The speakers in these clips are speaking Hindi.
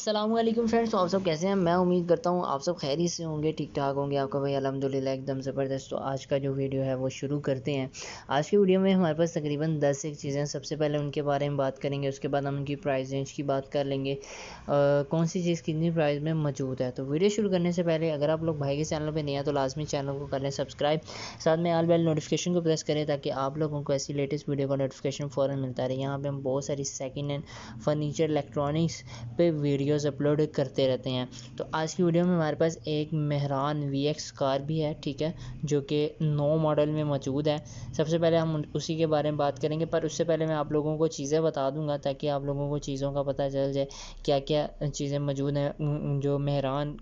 असलम फ्रेंड्स तो आप सब कैसे हैं मैं उम्मीद करता हूँ आप सब खैरी से होंगे ठीक ठाक होंगे आपका भाई अलहमदिल्ला एकदम ज़बरदस्त तो आज का जो वीडियो है वो शुरू करते हैं आज की वीडियो में हमारे पास तकरीबन दस एक चीज़ें सबसे पहले उनके बारे में बात करेंगे उसके बाद हम उनकी प्राइस रेंज की बात कर लेंगे आ, कौन सी चीज़ कितनी प्राइस में मौजूद है तो वीडियो शुरू करने से पहले अगर आप लोग भाई के चैनल पर नहीं आए तो लाजमी चैनल को कर लें सब्सक्राइब साथ में आल बैल नोटिफिकेशन को प्रेस करें ताकि आप लोगों को ऐसी लेटेस्ट वीडियो का नोटिफिकेशन फ़ौर मिलता रहे यहाँ पर हम बहुत सारी सेकेंड हैंड फर्नीचर इलेक्ट्रॉनिक्स पे वीडियो वीडियोस अपलोड करते रहते हैं तो आज की वीडियो में हमारे पास एक मेहरान वी एक्स कार भी है ठीक है जो कि नो मॉडल में मौजूद है सबसे पहले हम उसी के बारे में बात करेंगे पर उससे पहले मैं आप लोगों को चीज़ें बता दूंगा ताकि आप लोगों को चीज़ों का पता चल जाए क्या क्या चीज़ें मौजूद हैं जो मेहरान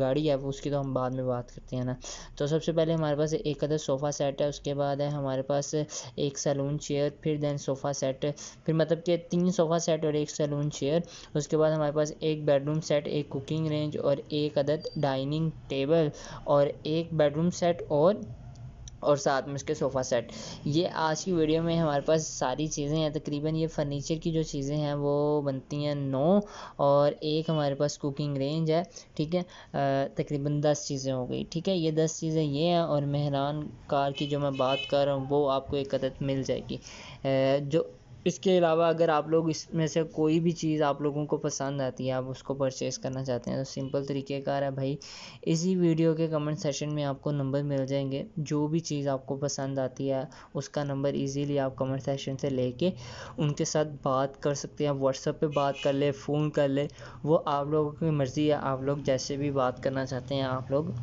गाड़ी है वो उसकी तो हम बाद में बात करते हैं ना तो सबसे पहले हमारे पास एक अदर सोफ़ा सेट है उसके बाद है हमारे पास एक सैलून चेयर फिर दैन सोफ़ा सेट फिर मतलब कि तीन सोफ़ा सेट और एक सैलून चेयर उसके बाद हमारे पास एक बेडरूम सेट एक कुकिंग रेंज और एक अदद डाइनिंग टेबल और एक बेडरूम सेट और और साथ में उसके सोफ़ा सेट ये आज की वीडियो में हमारे पास सारी चीज़ें हैं तकरीबन ये फर्नीचर की जो चीज़ें हैं वो बनती हैं नौ और एक हमारे पास कुकिंग रेंज है ठीक है तकरीबन दस चीज़ें हो गई ठीक है ये दस चीज़ें ये हैं और मेहरान कार की जो मैं बात कर रहा हूँ वो आपको एक अदद मिल जाएगी जो इसके अलावा अगर आप लोग इसमें से कोई भी चीज़ आप लोगों को पसंद आती है आप उसको परचेज़ करना चाहते हैं तो सिंपल तरीके का है भाई इसी वीडियो के कमेंट सेशन में आपको नंबर मिल जाएंगे जो भी चीज़ आपको पसंद आती है उसका नंबर इजीली आप कमेंट सेशन से लेके उनके साथ बात कर सकते हैं व्हाट्सएप पे बात कर ले फ़ोन कर ले वो आप लोगों की मर्ज़ी है आप लोग जैसे भी बात करना चाहते हैं आप लोग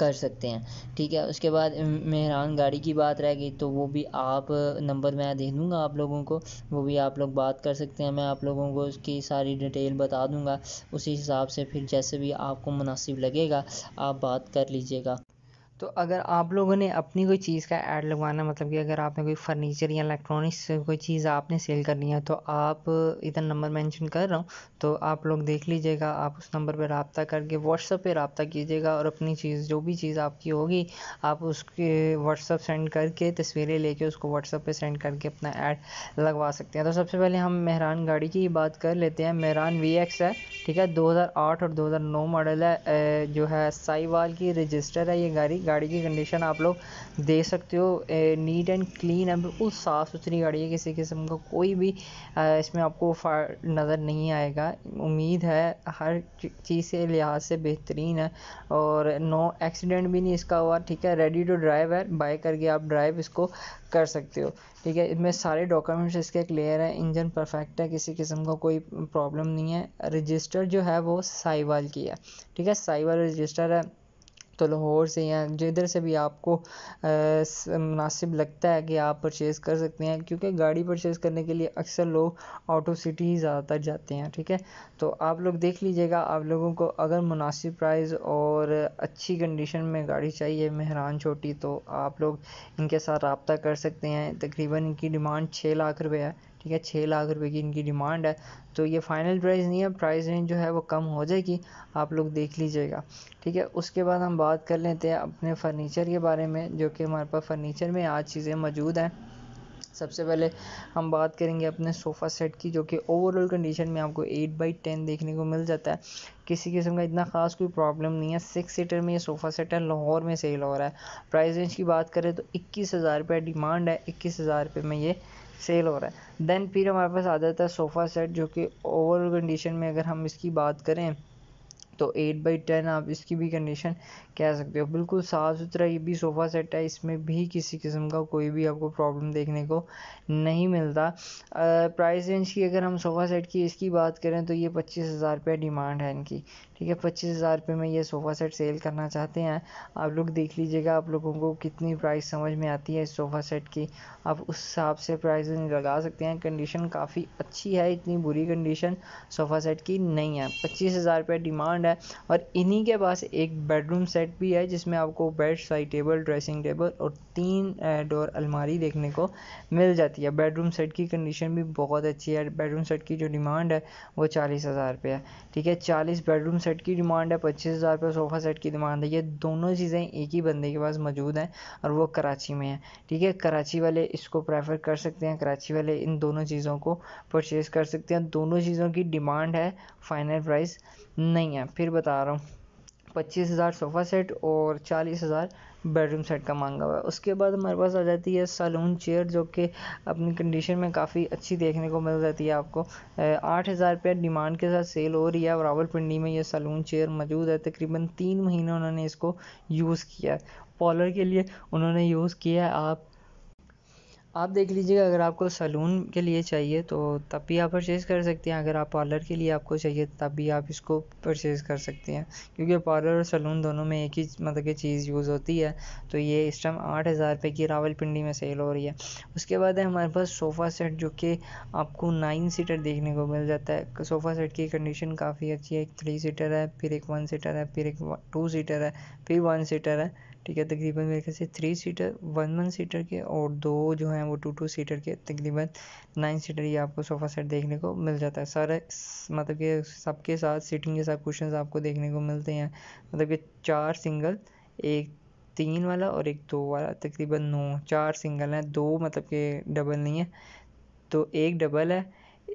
कर सकते हैं ठीक है उसके बाद मेहरान गाड़ी की बात रह गई तो वो भी आप नंबर मैं दे दूँगा आप लोगों को वो भी आप लोग बात कर सकते हैं मैं आप लोगों को उसकी सारी डिटेल बता दूँगा उसी हिसाब से फिर जैसे भी आपको मुनासिब लगेगा आप बात कर लीजिएगा तो अगर आप लोगों ने अपनी कोई चीज़ का ऐड लगवाना मतलब कि अगर आपने कोई फर्नीचर या इलेक्ट्रॉनिक्स कोई चीज़ आपने सेल करनी है तो आप इधर नंबर मेंशन कर रहा हूँ तो आप लोग देख लीजिएगा आप उस नंबर पर रबता करके व्हाट्सअप पे रबता कीजिएगा और अपनी चीज़ जो भी चीज़ आपकी होगी आप उसके व्हाट्सअप सेंड करके तस्वीरें लेके उसको व्हाट्सअप पर सेंड करके अपना ऐड लगवा सकते हैं तो सबसे पहले हम मेहरान गाड़ी की बात कर लेते हैं मेहरान वी है ठीक है दो और दो मॉडल है जो है साईवाल की रजिस्टर है ये गाड़ी गाड़ी की कंडीशन आप लोग दे सकते हो नीट एंड क्लीन है बिल्कुल साफ़ सुथरी गाड़ी है किसी किस्म का कोई भी इसमें आपको नज़र नहीं आएगा उम्मीद है हर चीज़ से लिहाज से बेहतरीन है और नो एक्सीडेंट भी नहीं इसका हुआ ठीक है रेडी टू ड्राइव है बाय करके आप ड्राइव इसको कर सकते हो ठीक है इसमें सारे डॉक्यूमेंट्स इसके क्लियर हैं इंजन परफेक्ट है किसी किस्म का को कोई प्रॉब्लम नहीं है रजिस्टर जो है वो साईवाल की है ठीक है साईवाल रजिस्टर है तो लाहौर से या जिधर से भी आपको मुनासिब लगता है कि आप परचेज़ कर सकते हैं क्योंकि गाड़ी परचेज़ करने के लिए अक्सर लोग आउट ऑफ सिटी ही ज़्यादातर जाते हैं ठीक है तो आप लोग देख लीजिएगा आप लोगों को अगर मुनासिब प्राइस और अच्छी कंडीशन में गाड़ी चाहिए मेहरान छोटी तो आप लोग इनके साथ रबता कर सकते हैं तकरीबन इनकी डिमांड छः लाख रुपये है ठीक है छः लाख रुपए की इनकी डिमांड है तो ये फाइनल प्राइस नहीं है प्राइस रेंज जो है वो कम हो जाएगी आप लोग देख लीजिएगा ठीक है उसके बाद हम बात कर लेते हैं अपने फर्नीचर के बारे में जो कि हमारे पास फर्नीचर में आज चीज़ें मौजूद हैं सबसे पहले हम बात करेंगे अपने सोफ़ा सेट की जो कि ओवरऑल कंडीशन में आपको एट बाई टेन देखने को मिल जाता है किसी किस्म का इतना ख़ास कोई प्रॉब्लम नहीं है सिक्स सीटर में ये सोफ़ा सेट है लाहौर में सेल हो रहा है प्राइस रेंज की बात करें तो इक्कीस हज़ार रुपये डिमांड है इक्कीस हज़ार रुपये में ये सेल हो रहा है देन फिर हमारे पास आ जाता है सोफ़ा सेट जो कि ओवर कंडीशन में अगर हम इसकी बात करें तो एट बाई टेन आप इसकी भी कंडीशन कह सकते हो बिल्कुल साफ़ सुथरा ये भी सोफ़ा सेट है इसमें भी किसी किस्म का कोई भी आपको प्रॉब्लम देखने को नहीं मिलता प्राइस रेंज की अगर हम सोफ़ा सेट की इसकी बात करें तो ये पच्चीस हज़ार रुपया डिमांड है इनकी ठीक है पच्चीस हज़ार रुपये में ये सोफ़ा सेट सेल करना चाहते हैं आप लोग देख लीजिएगा आप लोगों को कितनी प्राइस समझ में आती है इस सोफ़ा सेट की आप उस हिसाब से प्राइस रेंज लगा सकते हैं कंडीशन काफ़ी अच्छी है इतनी बुरी कंडीशन सोफ़ा सेट की नहीं है पच्चीस हज़ार रुपया डिमांड है और इन्हीं के पास एक बेडरूम सेट भी है जिसमें आपको bed side table dressing table और तीन डोर अलमारी देखने को मिल जाती है बेडरूम सेट की कंडीशन भी बहुत अच्छी है बेडरूम सेट की जो डिमांड है वो चालीस हज़ार रुपये है ठीक है चालीस बेडरूम सेट की डिमांड है पच्चीस हज़ार रुपये सोफ़ा सेट की डिमांड है ये दोनों चीज़ें एक ही बंदे के पास मौजूद हैं और वो कराची में है ठीक है कराची वाले इसको प्रेफर कर सकते हैं कराची वाले इन दोनों चीज़ों को परचेज़ कर सकते हैं दोनों चीज़ों की डिमांड है फाइनल प्राइस नहीं है फिर बता रहा हूँ पच्चीस हज़ार सोफ़ा सेट और चालीस हज़ार बेडरूम सेट का मांगा हुआ है उसके बाद हमारे पास आ जाती है सैलून चेयर जो कि अपनी कंडीशन में काफ़ी अच्छी देखने को मिल जाती है आपको आठ हज़ार रुपया डिमांड के साथ सेल हो रही है और रावलपिंडी में यह सैलून चेयर मौजूद है तकरीबन तीन महीने उन्होंने इसको यूज़ किया है पॉलर के लिए उन्होंने यूज़ किया है आप आप देख लीजिएगा अगर आपको सैलून के लिए चाहिए तो तब भी आप परचेज़ कर सकते हैं अगर आप पार्लर के लिए आपको चाहिए तब भी आप इसको परचेज़ कर सकते हैं क्योंकि पार्लर और सैलून दोनों में एक ही मतलब की चीज़ यूज़ होती है तो ये इस टाइम आठ हज़ार रुपये की रावलपिंडी में सेल हो रही है उसके बाद है हमारे पास सोफ़ा सेट जो कि आपको नाइन सीटर देखने को मिल जाता है सोफ़ा सेट की कंडीशन काफ़ी अच्छी है एक थ्री सीटर है फिर एक वन सीटर है फिर एक टू सीटर है फिर वन सीटर है ठीक है तकरीबन मेरे ख्याल से three seater one one seater के और दो जो हैं वो टू टू सीटर के तकरीबन नाइन सीटर ये आपको सोफ़ा सेट देखने को मिल जाता है सारे मतलब कि सबके साथ सीटिंग के साथ कुशन आपको देखने को मिलते हैं मतलब कि चार सिंगल एक तीन वाला और एक दो वाला तकरीबन नौ चार सिंगल हैं दो मतलब कि डबल नहीं है तो एक डबल है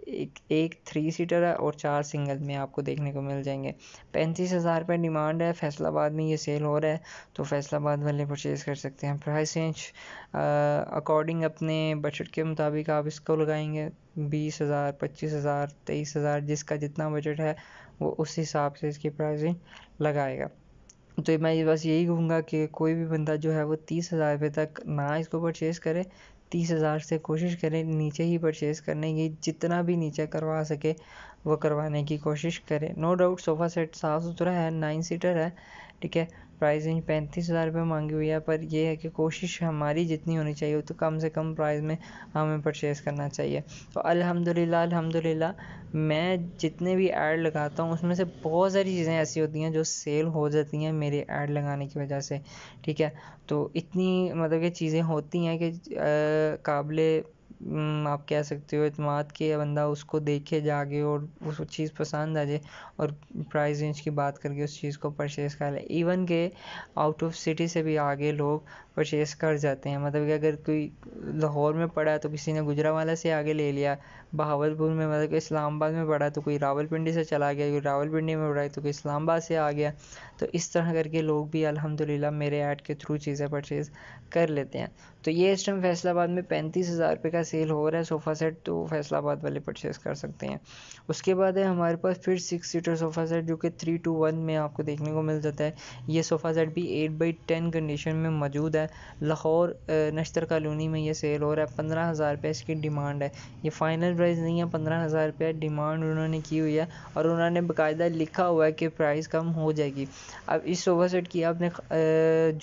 एक एक थ्री सीटर है और चार सिंगल में आपको देखने को मिल जाएंगे पैंतीस हज़ार रुपये डिमांड है फैसलाबाद में ये सेल हो रहा है तो फैसलाबाद वाले परचेज़ कर सकते हैं प्राइस रेंज अकॉर्डिंग अपने बजट के मुताबिक आप इसको लगाएंगे बीस हज़ार पच्चीस हज़ार तेईस हज़ार जिसका जितना बजट है वो उस हिसाब से इसकी प्राइसिंग लगाएगा तो मैं बस यही कहूँगा कि कोई भी बंदा जो है वो तीस हज़ार रुपये तक ना इसको परचेज़ करे तीस हज़ार से कोशिश करें नीचे ही परचेज़ करने की जितना भी नीचे करवा सके वो करवाने की कोशिश करें नो डाउट सोफ़ा सेट साफ़ सुथरा है नाइन सीटर है ठीक है प्राइस पैंतीस हज़ार रुपये मांगी हुई है पर ये है कि कोशिश हमारी जितनी होनी चाहिए तो कम से कम प्राइस में हमें परचेज़ करना चाहिए तो अल्हम्दुलिल्लाह अल्हम्दुलिल्लाह मैं जितने भी ऐड लगाता हूँ उसमें से बहुत सारी चीज़ें ऐसी होती हैं जो सेल हो जाती हैं मेरे ऐड लगाने की वजह से ठीक है तो इतनी मतलब कि चीज़ें होती हैं कि काबिल हम्म, आप कह सकते हो अतमाद के बंदा उसको देखे जाके और उस चीज़ पसंद आ जाए और प्राइस रेंज की बात करके उस चीज़ को परचेज़ कर ले इवन के आउट ऑफ सिटी से भी आगे लोग परचेस कर जाते हैं मतलब कि अगर कोई लाहौर में पढ़ा तो किसी ने गुजरा वाला से आगे ले लिया बहावलपुर में मतलब कि इस्लामाबाद में पढ़ा तो कोई रावलपिंडी से चला गया कोई रावलपिंडी में पढ़ा तो कोई इस्लामाबाद से आ गया तो इस तरह करके लोग भी अल्हम्दुलिल्लाह मेरे ऐड के थ्रू चीज़ें परचेज़ कर लेते हैं तो ये इस टाइम फैसलाबाद में पैंतीस हज़ार रुपये का सेल हो रहा है सोफ़ा सेट तो फैसलाबाद वाले परचेज़ कर सकते हैं उसके बाद है हमारे पास फिर सिक्स सीटर सोफ़ा सेट जो कि थ्री टू वन में आपको देखने को मिल जाता है ये सोफ़ा सेट भी एट बाई टेन कंडीशन में मौजूद है है लाहौर नश्तर कॉलोनी में ये सेल हो रहा है पंद्रह हज़ार रुपये इसकी डिमांड है ये फाइनल प्राइस नहीं है पंद्रह हज़ार रुपये डिमांड उन्होंने की हुई है और उन्होंने बाकायदा लिखा हुआ है कि प्राइस कम हो जाएगी अब इस सोफ़ा सेट की आपने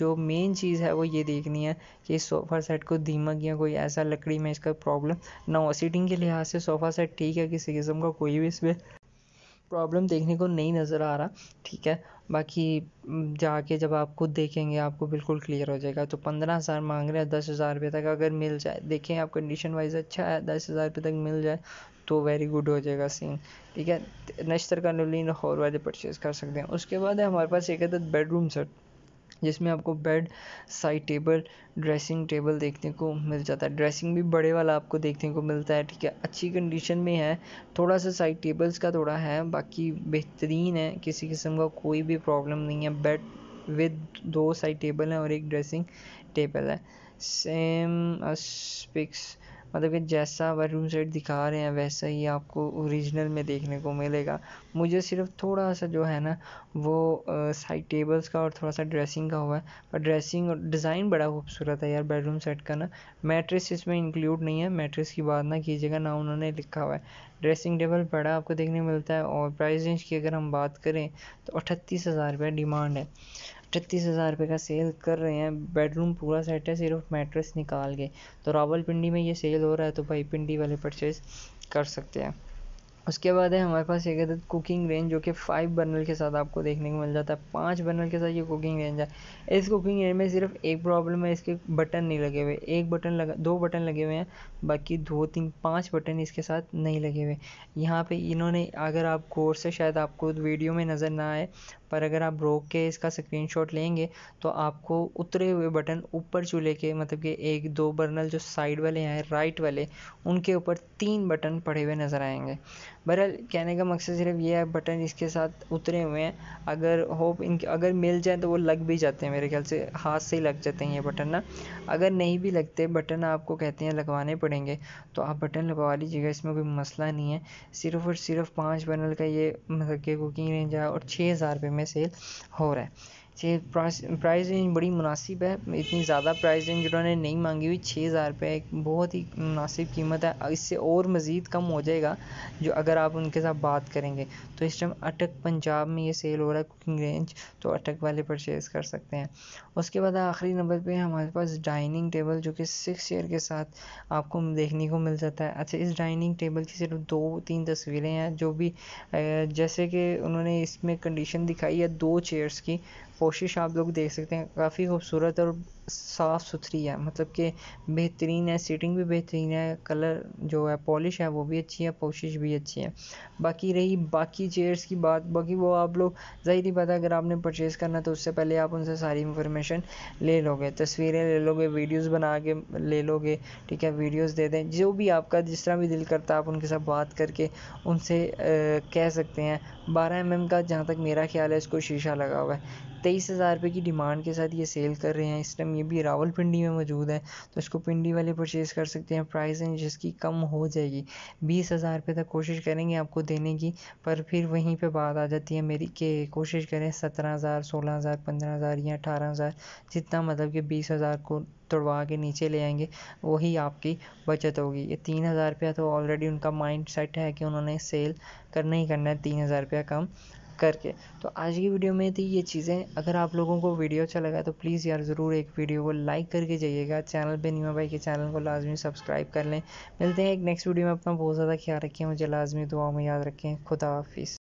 जो मेन चीज़ है वो ये देखनी है कि इस सोफ़ा सेट को दीमक या कोई ऐसा लकड़ी में इसका प्रॉब्लम ना हो सीटिंग के लिहाज से सोफ़ा सेट ठीक है किसी किस्म का कोई भी इसमें प्रॉब्लम देखने को नहीं नज़र आ रहा ठीक है बाकी जाके जब आप खुद देखेंगे आपको बिल्कुल क्लियर हो जाएगा तो पंद्रह हज़ार मांग रहे हैं दस हज़ार रुपये तक अगर मिल जाए देखें आप कंडीशन वाइज अच्छा है दस हज़ार रुपये तक मिल जाए तो वेरी गुड हो जाएगा सीन ठीक है नश्तर का नुलिन और वाले परचेज़ कर सकते हैं उसके बाद है हमारे पास एक है बेडरूम सेट जिसमें आपको bed side table dressing table देखने को मिल जाता है ड्रेसिंग भी बड़े वाला आपको देखने को मिलता है ठीक है अच्छी कंडीशन में है थोड़ा सा साइड टेबल्स का थोड़ा है बाकी बेहतरीन है किसी किस्म का कोई भी प्रॉब्लम नहीं है बेड विद दो साइड टेबल है और एक ड्रेसिंग टेबल है सेम पिक्स मतलब कि जैसा रूम सेट दिखा रहे हैं वैसा ही आपको ओरिजिनल में देखने को मिलेगा मुझे सिर्फ थोड़ा सा जो है ना वो साइड टेबल्स का और थोड़ा सा ड्रेसिंग का हुआ है पर ड्रेसिंग और डिज़ाइन बड़ा खूबसूरत है यार बेडरूम सेट का ना मैट्रेस इसमें इंक्लूड नहीं है मैट्रेस की बात ना कीजिएगा ना उन्होंने लिखा हुआ है ड्रेसिंग टेबल बड़ा आपको देखने मिलता है और प्राइस रेंज की अगर हम बात करें तो अठतीस हज़ार रुपये डिमांड है छत्तीस हज़ार रुपये का सेल कर रहे हैं बेडरूम पूरा सेट है सिर्फ मैट्रेस निकाल के तो पिंडी में ये सेल हो रहा है तो भाई पिंडी वाले परचेज़ कर सकते हैं उसके बाद है हमारे पास एक अदद कुकिंग रेंज जो कि फाइव बर्नल के साथ आपको देखने को मिल जाता है पाँच बर्नल के साथ ये कुकिंग रेंज है इस कुकिंग रेंज में सिर्फ एक प्रॉब्लम है इसके बटन नहीं लगे हुए एक बटन लगा दो बटन लगे हुए हैं बाकी दो तीन पाँच बटन इसके साथ नहीं लगे हुए यहाँ पे इन्होंने अगर आप गौर से शायद आपको वीडियो में नज़र ना आए पर अगर आप रोक के इसका स्क्रीन लेंगे तो आपको उतरे हुए बटन ऊपर चूल्हे के मतलब कि एक दो बर्नल जो साइड वाले हैं राइट वाले उनके ऊपर तीन बटन पड़े हुए नज़र आएंगे बहरहाल कहने का मकसद सिर्फ ये है बटन इसके साथ उतरे हुए हैं अगर होप इनके अगर मिल जाए तो वो लग भी जाते हैं मेरे ख्याल से हाथ से ही लग जाते हैं ये बटन ना अगर नहीं भी लगते बटन आपको कहते हैं लगवाने पड़ेंगे तो आप बटन लगवा लीजिएगा इसमें कोई मसला नहीं है सिर्फ और सिर्फ पाँच बर्नल का ये मतलब कि कुकिंग रेंज है और छः हज़ार रुपये में में सेल हो रहा है छः प्राइस प्राइस रेंज बड़ी मुनासिब है इतनी ज़्यादा प्राइस रेंज उन्होंने नहीं मांगी हुई छः हज़ार रुपये एक बहुत ही मुनासिब कीमत है इससे और मज़ीद कम हो जाएगा जो अगर आप उनके साथ बात करेंगे तो इस टाइम अटक पंजाब में ये सेल हो रहा है कुकिंग रेंज तो अटक वाले परचेज़ कर सकते हैं उसके बाद आखिरी नंबर पर हमारे पास डाइनिंग टेबल जो कि सिक्स चेयर के साथ आपको देखने को मिल जाता है अच्छा इस डाइनिंग टेबल की सिर्फ दो तीन तस्वीरें हैं जो भी जैसे कि उन्होंने इसमें कंडीशन दिखाई है दो चेयर्स की कोशिश आप लोग देख सकते हैं काफ़ी खूबसूरत और साफ़ सुथरी है मतलब कि बेहतरीन है सीटिंग भी बेहतरीन है कलर जो है पॉलिश है वो भी अच्छी है पोशिश भी अच्छी है बाकी रही बाकी चेयर्स की बात बाकी वो आप लोग ज़ाहिर बात पता अगर आपने परचेज़ करना तो उससे पहले आप उनसे सारी इन्फॉर्मेशन ले लोगे तस्वीरें ले लोगे वीडियोज़ बना के ले लोगे ठीक है वीडियोज़ दे दें जो भी आपका जिस तरह भी दिल करता है आप उनके साथ बात करके उनसे आ, कह सकते हैं बारह एम एम का जहाँ तक मेरा ख्याल है इसको शीशा लगा हुआ है तेईस हज़ार रुपये की डिमांड के साथ ये सेल कर रहे हैं इस टाइम ये भी रावल पिंडी में मौजूद है तो इसको पिंडी वाले परचेज़ कर सकते हैं प्राइस रेंज इसकी कम हो जाएगी बीस हज़ार रुपये तक कोशिश करेंगे आपको देने की पर फिर वहीं पर बात आ जाती है मेरी के कोशिश करें सत्रह हज़ार सोलह हज़ार पंद्रह हज़ार या अठारह हज़ार जितना मतलब कि बीस हज़ार को तोड़वा के नीचे ले आएंगे वही आपकी बचत होगी ये तीन हज़ार रुपया तो ऑलरेडी उनका माइंड सेट है कि उन्होंने सेल करना ही करना है तीन हज़ार रुपया कम करके तो आज की वीडियो में थी तो ये चीज़ें अगर आप लोगों को वीडियो अच्छा लगा तो प्लीज़ यार ज़रूर एक वीडियो को लाइक करके जाइएगा चैनल पे नीमा भाई के चैनल को लाजमी सब्सक्राइब कर लें मिलते हैं एक नेक्स्ट वीडियो में अपना बहुत ज़्यादा ख्याल रखें मुझे लाजमी दुआ में याद रखें खुदा हाफिज़